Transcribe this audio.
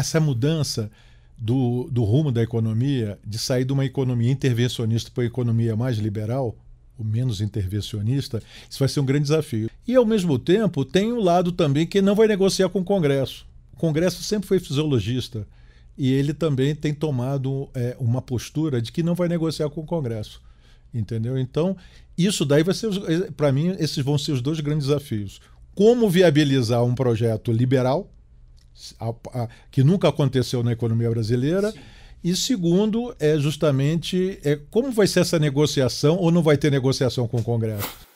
essa mudança do, do rumo da economia, de sair de uma economia intervencionista para uma economia mais liberal, ou menos intervencionista, isso vai ser um grande desafio. E, ao mesmo tempo, tem um lado também que não vai negociar com o Congresso. O Congresso sempre foi fisiologista e ele também tem tomado é, uma postura de que não vai negociar com o Congresso. Entendeu? Então, isso daí vai ser, é, para mim, esses vão ser os dois grandes desafios. Como viabilizar um projeto liberal que nunca aconteceu na economia brasileira. Sim. E segundo, é justamente é, como vai ser essa negociação ou não vai ter negociação com o Congresso?